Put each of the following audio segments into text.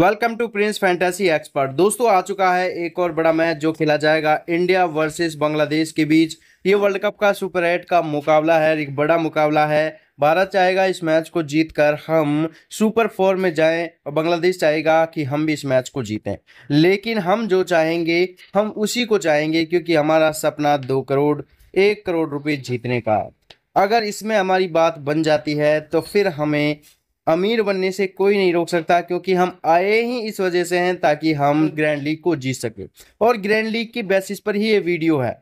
Welcome to Prince Fantasy Expert दोस्तों आ चुका है एक और बड़ा मैच जो खेला जाएगा इंडिया वर्सेस बांग्लादेश के बीच ये वर्ल्ड कप का सुपर एट का मुकाबला है एक बड़ा मुकाबला है भारत चाहेगा इस मैच को जीत कर हम सुपर फोर में जाएं और बांग्लादेश चाहेगा कि हम भी इस मैच को जीतें लेकिन हम जो चाहेंगे हम उसी को चाहेंगे क्योंकि हमारा सपना दो करोड़ एक करोड़ रुपये जीतने का अगर इसमें हमारी बात बन जाती है तो फिर हमें अमीर बनने से कोई नहीं रोक सकता क्योंकि हम आए ही इस वजह से हैं ताकि हम ग्रैंड हम्म। लीग को जीत सकें और ग्रैंड लीग की बेसिस पर ही ये वीडियो है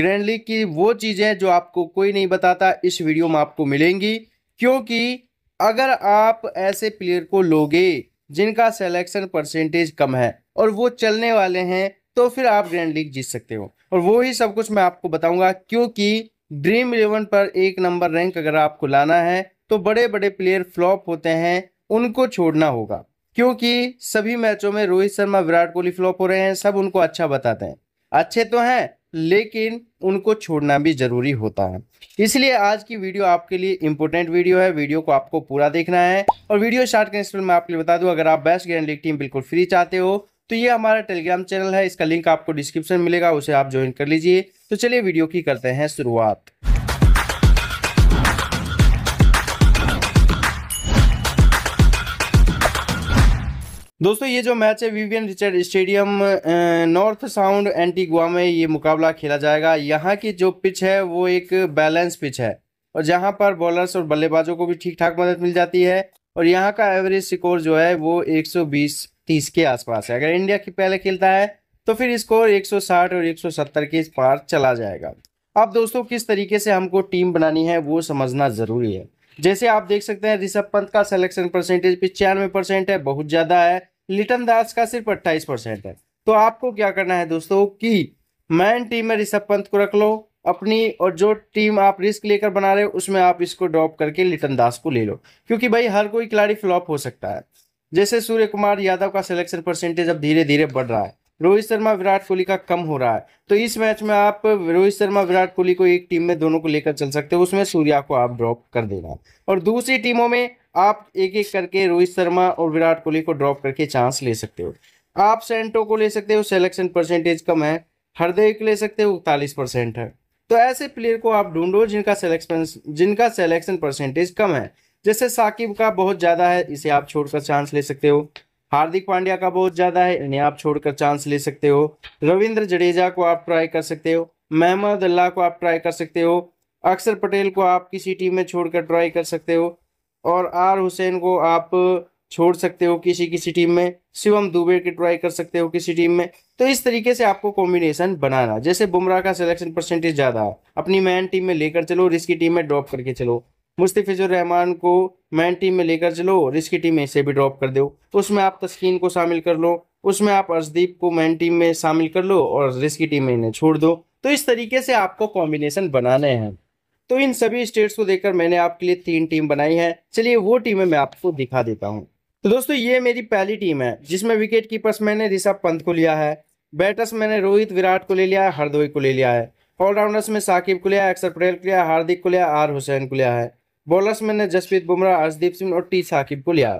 ग्रैंड लीग की वो चीज़ें जो आपको कोई नहीं बताता इस वीडियो में आपको मिलेंगी क्योंकि अगर आप ऐसे प्लेयर को लोगे जिनका सेलेक्शन परसेंटेज कम है और वो चलने वाले हैं तो फिर आप ग्रैंड लीग जीत सकते हो और वो ही सब कुछ मैं आपको बताऊंगा क्योंकि ड्रीम इलेवन पर एक नंबर रैंक अगर आपको लाना है तो बड़े बड़े प्लेयर फ्लॉप होते हैं उनको छोड़ना होगा क्योंकि सभी मैचों में रोहित शर्मा विराट कोहली फ्लॉप हो रहे हैं सब उनको अच्छा बताते हैं अच्छे तो हैं लेकिन उनको छोड़ना भी ज़रूरी होता है इसलिए आज की वीडियो आपके लिए इंपॉर्टेंट वीडियो है वीडियो को आपको पूरा देखना है और वीडियो स्टार्ट करने से पहले मैं आपके लिए बता दूं अगर आप बेस्ट ग्रैंड लीग टीम बिल्कुल फ्री चाहते हो तो ये हमारा टेलीग्राम चैनल है इसका लिंक आपको डिस्क्रिप्शन मिलेगा उसे आप ज्वाइन कर लीजिए तो चलिए वीडियो की करते हैं शुरुआत दोस्तों ये जो मैच है Vivian Richard stadium North Sound Antigua में ये मुकाबला खेला जाएगा यहाँ की जो पिच है वो एक बैलेंस पिच है और जहाँ पर बॉलर्स और बल्लेबाजों को भी ठीक ठाक मदद मिल जाती है और यहाँ का एवरेज स्कोर जो है वो 120 30 के आसपास है अगर इंडिया की पहले खेलता है तो फिर स्कोर 160 और 170 के पार चला जाएगा अब दोस्तों किस तरीके से हमको टीम बनानी है वो समझना ज़रूरी है जैसे आप देख सकते हैं ऋषभ पंत का सिलेक्शन परसेंटेज पिचानवे परसेंट है बहुत ज़्यादा है लिटन दास का सिर्फ अट्ठाईस परसेंट है तो आपको क्या करना है दोस्तों कि मैन टीम में ऋषभ पंत को रख लो अपनी और जो टीम आप रिस्क लेकर बना रहे हो उसमें आप इसको ड्रॉप करके लिटन दास को ले लो क्योंकि भाई हर कोई खिलाड़ी फ्लॉप हो सकता है जैसे सूर्य कुमार यादव का सिलेक्शन परसेंटेज अब धीरे धीरे बढ़ रहा है रोहित शर्मा विराट कोहली का कम हो रहा है तो इस मैच में आप रोहित शर्मा विराट कोहली को एक टीम में दोनों को लेकर चल सकते हो उसमें सूर्या को आप ड्रॉप कर देना और दूसरी टीमों में आप एक एक करके रोहित शर्मा और विराट कोहली को ड्रॉप करके चांस ले सकते हो आप सेंटो को ले सकते हो सेलेक्शन परसेंटेज कम है हरदेव को ले सकते हो उकतालीस परसेंट है तो ऐसे प्लेयर को आप ढूंढो जिनका सेलेक्शन जिनका सेलेक्शन परसेंटेज कम है जैसे साकिब का बहुत ज़्यादा है इसे आप छोड़कर चांस ले सकते हो हार्दिक पांड्या का बहुत ज़्यादा है इन्हें आप छोड़कर चांस ले सकते हो रविंद्र जडेजा को आप ट्राई कर सकते हो महमद अल्लाह को आप ट्राई कर सकते हो अक्षर पटेल को आप किसी टीम में छोड़कर ट्राई कर सकते हो और आर हुसैन को आप छोड़ सकते हो किसी किसी टीम में शिवम दुबे की ट्राई कर सकते हो किसी टीम में तो इस तरीके से आपको कॉम्बिनेशन बनाना जैसे बुमराह का सिलेक्शन परसेंटेज ज़्यादा है अपनी मैन टीम में लेकर चलो रिस्की टीम में ड्रॉप करके चलो मुस्तफ़िज़ुर रहमान को मैन टीम में लेकर चलो और इसकी टीम में इसे भी ड्रॉप कर दो उसमें आप तस्किन को शामिल कर लो उसमें आप अर्जदीप को मैन टीम में शामिल कर लो और रिस्की टीम में इन्हें छोड़ दो तो इस तरीके से आपको कॉम्बिनेशन बनाने हैं तो इन सभी स्टेट्स को देखकर मैंने आपके लिए तीन टीम बनाई है चलिए वो टीमें मैं आपको दिखा देता हूँ तो दोस्तों ये मेरी पहली टीम है जिसमें विकेट कीपर्स मैंने ऋषभ पंत को लिया है बैटर्स मैंने रोहित विराट को ले लिया है हरदोई को ले लिया है ऑलराउंडर्स में साकिब को लिया अक्षर पटेल को लिया हार्दिक को लिया आर हुसैन को लिया है बॉलर्स मैंने जसप्रीत बुमराह हरदीप सिंह और टी साकिब को लिया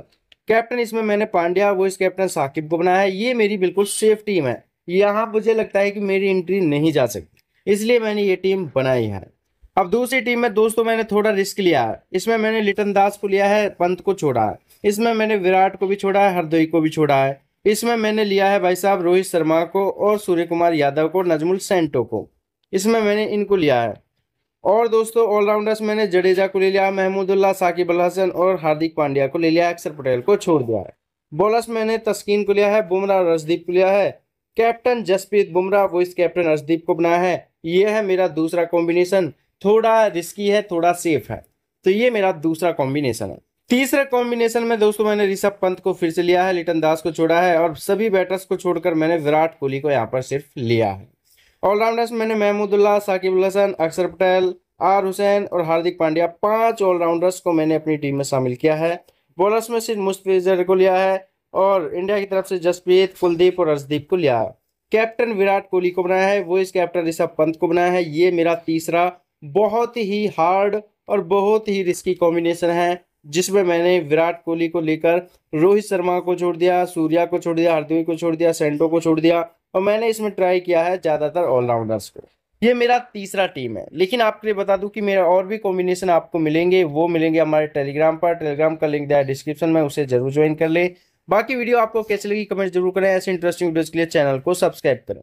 कैप्टन इसमें मैंने पांड्या वाइस कैप्टन साकिब को बनाया है ये मेरी बिल्कुल सेफ टीम है यहाँ मुझे लगता है कि मेरी एंट्री नहीं जा सकती इसलिए मैंने ये टीम बनाई है अब दूसरी टीम में दोस्तों मैंने थोड़ा रिस्क लिया है इसमें मैंने लिटन दास को लिया है पंत को छोड़ा है इसमें मैंने विराट को भी छोड़ा है हरदोई को भी छोड़ा है इसमें मैंने लिया है भाई साहब रोहित शर्मा को और सूर्य कुमार यादव को नजमुल सेंटो को इसमें मैंने इनको लिया है और दोस्तों ऑलराउंडर्स मैंने जडेजा को ले लिया महमूदुल्ला साकिब अल हसन और हार्दिक पांड्या को ले लिया अक्षर पटेल को छोड़ दिया है बॉलर्स मैंने तस्कीन को लिया है बुमराह रजदीप को लिया है captain Jasprit Bumrah vice captain Rajdeep को बनाया है ये है मेरा दूसरा कॉम्बिनेशन थोड़ा रिस्की है थोड़ा सेफ है तो ये मेरा दूसरा कॉम्बिनेशन है तीसरे कॉम्बिनेशन में दोस्तों मैंने ऋषभ पंत को फिर से लिया है लिटन दास को छोड़ा है और सभी बैटर्स को छोड़कर मैंने विराट कोहली को यहाँ पर सिर्फ लिया है ऑलराउंडर्स मैंने महमूदुल्ला साकिब हसन अक्षर पटेल आर हुसैन और हार्दिक पांड्या पांच ऑलराउंडर्स को मैंने अपनी टीम में शामिल किया है बॉलर्स में सिर्फ मुस्तफिजर को लिया है और इंडिया की तरफ से जसप्रीत कुलदीप और अर्शदीप को लिया है कैप्टन विराट कोहली को बनाया है वो इस कैप्टन ऋषभ पंत को बनाया है ये मेरा तीसरा बहुत ही हार्ड और बहुत ही रिस्की कॉम्बिनेशन है जिसमें मैंने विराट कोहली को लेकर रोहित शर्मा को छोड़ दिया सूर्या को छोड़ दिया हार्दिक को छोड़ दिया सेंटो को छोड़ दिया और मैंने इसमें ट्राई किया है ज़्यादातर ऑलराउंडर्स को ये मेरा तीसरा टीम है लेकिन आपके लिए बता दूं कि मेरा और भी कॉम्बिनेशन आपको मिलेंगे वो मिलेंगे हमारे टेलीग्राम पर टेलीग्राम का लिंक दिया है डिस्क्रिप्शन में उसे जरूर ज्वाइन कर ले बाकी वीडियो आपको कैसे लगी कमेंट जरूर करें ऐसे इंटरेस्टिंग वीडियोज़ के लिए चैनल को सब्सक्राइब करें